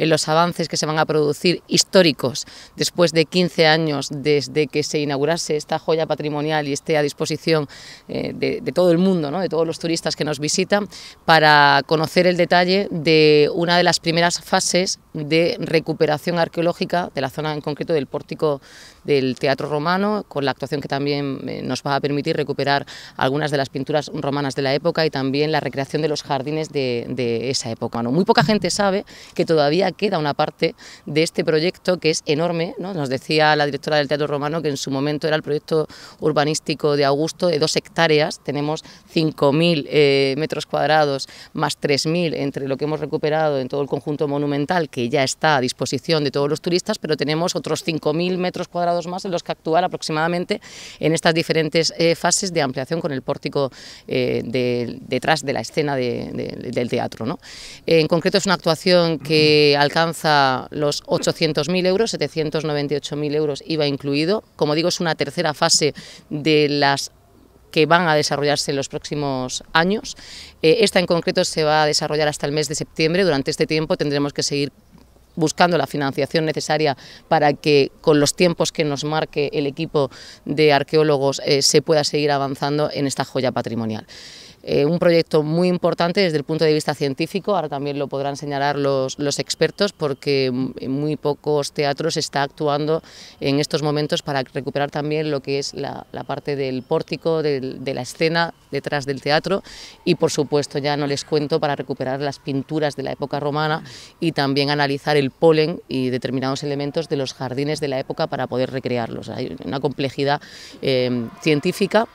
en los avances que se van a producir históricos después de 15 años desde que se inaugurase esta joya patrimonial y esté a disposición eh, de, de, todo el mundo, ¿no? de todos los turistas que nos visitan, para conocer el detalle de una de las primeras fases de recuperación arqueológica de la zona en concreto del pórtico del Teatro Romano, con la actuación que también eh, nos va a permitir recuperar algunas de las pinturas romanas de la época y también la recreación de los jardines de, esa época. muy poca gente sabe que todavía queda una parte de este proyecto que es enorme. ¿no? Nos decía la directora del Teatro Romano que en su momento era el proyecto urbanístico de Augusto de dos hectáreas. Tenemos 5.000 eh, metros cuadrados más 3.000 entre lo que hemos recuperado en todo el conjunto monumental, ya está a disposición de todos los turistas, pero tenemos otros 5.000 metros cuadrados más en los que actuar aproximadamente en estas diferentes eh, fases de ampliación con el pórtico eh, detrás de la escena del teatro. ¿no? En concreto es una actuación que alcanza los 800.000 euros, 798.000 euros IVA incluido. Como digo, es una tercera fase de las que van a desarrollarse en los próximos años. Eh, esta en concreto se va a desarrollar hasta el mes de septiembre. Durante este tiempo tendremos que seguir buscando la financiación necesaria para que con los tiempos que nos marque el equipo de arqueólogos eh, se pueda seguir avanzando en esta joya patrimonial. Eh, un proyecto muy importante desde el punto de vista científico, ahora también lo podrán señalar los, expertos, porque muy pocos teatros está actuando en estos momentos para recuperar también lo que es la, parte del pórtico, de la escena detrás del teatro y por supuesto ya no les cuento para recuperar las pinturas de la época romana y también analizar el polen y determinados elementos de los jardines de la época para poder recrearlos. Hay una complejidad eh, científica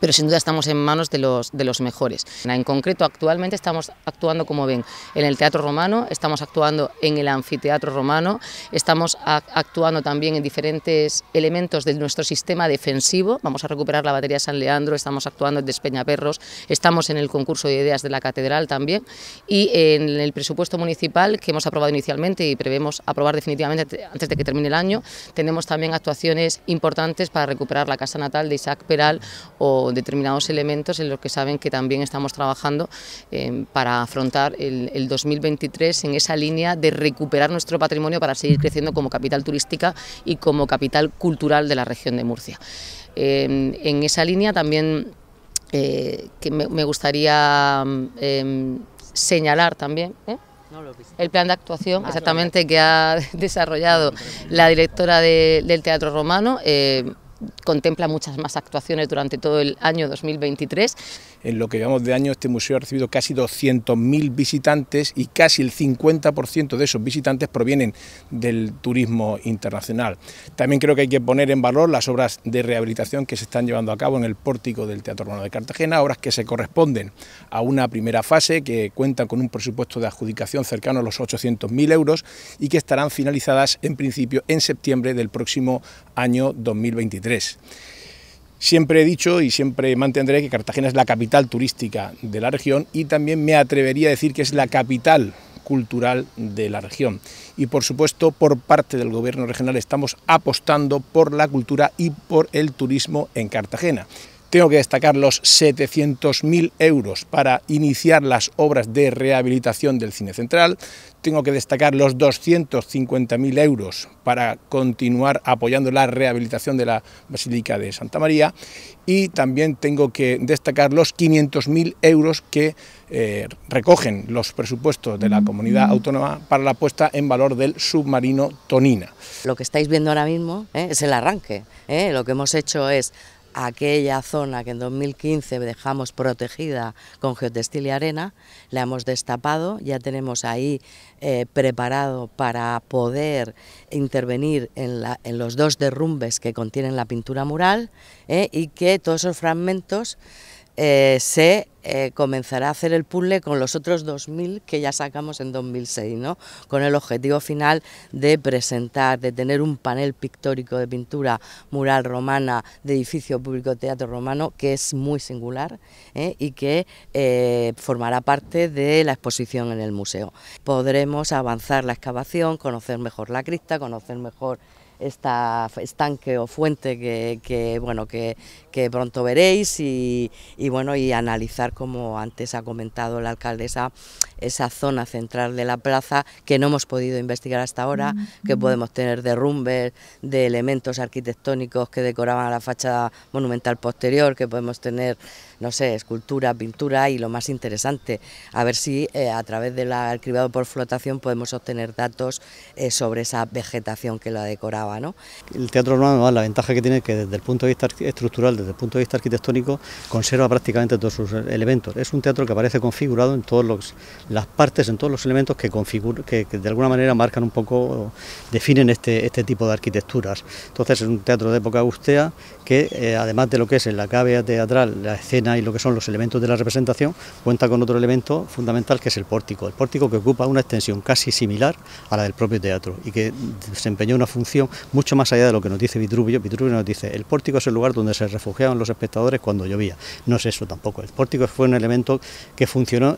pero sin duda estamos en manos de los, de los mejores. En concreto, actualmente estamos actuando, como ven, en el Teatro Romano, estamos actuando en el Anfiteatro Romano, estamos actuando también en diferentes elementos de nuestro sistema defensivo, vamos a recuperar la batería de San Leandro, estamos actuando en Despeñaperros, estamos en el concurso de ideas de la Catedral también y en el presupuesto municipal que hemos aprobado inicialmente y prevemos aprobar definitivamente antes de que termine el año, tenemos también actuaciones importantes para recuperar la casa natal de Isaac Peral o determinados elementos en los que saben que también estamos trabajando eh, para afrontar el, 2023 en esa línea de recuperar nuestro patrimonio para seguir creciendo como capital turística y como capital cultural de la región de Murcia. Eh, en esa línea también eh, que me, gustaría señalar también. El plan de actuación, ah, exactamente, que ha desarrollado la directora del Teatro Romano, contempla muchas más actuaciones durante todo el año 2023 en lo que llevamos de año, este museo ha recibido casi 200.000 visitantes y casi el 50% de esos visitantes provienen del turismo internacional. También creo que hay que poner en valor las obras de rehabilitación que se están llevando a cabo en el pórtico del Teatro Romano de Cartagena, obras que se corresponden a una primera fase que cuenta con un presupuesto de adjudicación cercano a los 800.000 euros y que estarán finalizadas en principio en septiembre del próximo año 2023. Siempre he dicho y siempre mantendré que Cartagena es la capital turística de la región y también me atrevería a decir que es la capital cultural de la región. Y por supuesto, por parte del gobierno regional estamos apostando por la cultura y por el turismo en Cartagena. Tengo que destacar los 700.000 euros para iniciar las obras de rehabilitación del Cine Central. Tengo que destacar los 250.000 euros para continuar apoyando la rehabilitación de la Basílica de Santa María. Y también tengo que destacar los 500.000 euros que eh, recogen los presupuestos de la comunidad autónoma para la puesta en valor del submarino Tonina. Lo que estáis viendo ahora mismo ¿eh? es el arranque. ¿eh? Lo que hemos hecho es aquella zona que en 2015 dejamos protegida con geotextil y arena, la hemos destapado, ya tenemos ahí eh, preparado para poder intervenir en, los dos derrumbes que contienen la pintura mural eh, y que todos esos fragmentos eh, se eh, comenzará a hacer el puzzle con los otros 2.000 que ya sacamos en 2006, con el objetivo final de presentar, de tener un panel pictórico de pintura mural romana de edificio público teatro romano que es muy singular ¿eh? y que formará parte de la exposición en el museo. Podremos avanzar la excavación, conocer mejor la cripta, conocer mejor esta estanque o fuente que, bueno, que, pronto veréis y, bueno, y analizar, como antes ha comentado la alcaldesa, esa zona central de la plaza que no hemos podido investigar hasta ahora, que podemos tener derrumbes de elementos arquitectónicos que decoraban la fachada monumental posterior, que podemos tener, no sé, escultura, pintura y lo más interesante, a ver si eh, a través del cribado por flotación podemos obtener datos eh, sobre esa vegetación que la decoraba. El teatro romano, la ventaja que tiene es que desde el punto de vista estructural, desde el punto de vista arquitectónico, conserva prácticamente todos sus eh, elementos. Es un teatro que aparece configurado en todas las partes, en todos los elementos que, de alguna manera marcan un poco, definen este, este, tipo de arquitecturas. Entonces es un teatro de época austea que, eh, además de lo que es la cabeza teatral, la escena y lo que son los elementos de la representación, cuenta con otro elemento fundamental que es el pórtico. El pórtico que ocupa una extensión casi similar a la del propio teatro y que desempeñó una función mucho más allá de lo que nos dice Vitruvio. Vitruvio nos dice, el pórtico es el lugar donde se refugiaban los espectadores cuando llovía. No es eso tampoco. El pórtico fue un elemento que funcionó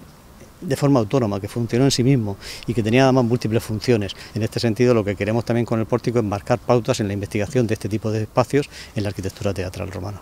de forma autónoma, que funcionó en sí mismo y que tenía además múltiples funciones. En este sentido, lo que queremos también con el pórtico es marcar pautas en la investigación de este tipo de espacios en la arquitectura teatral romana.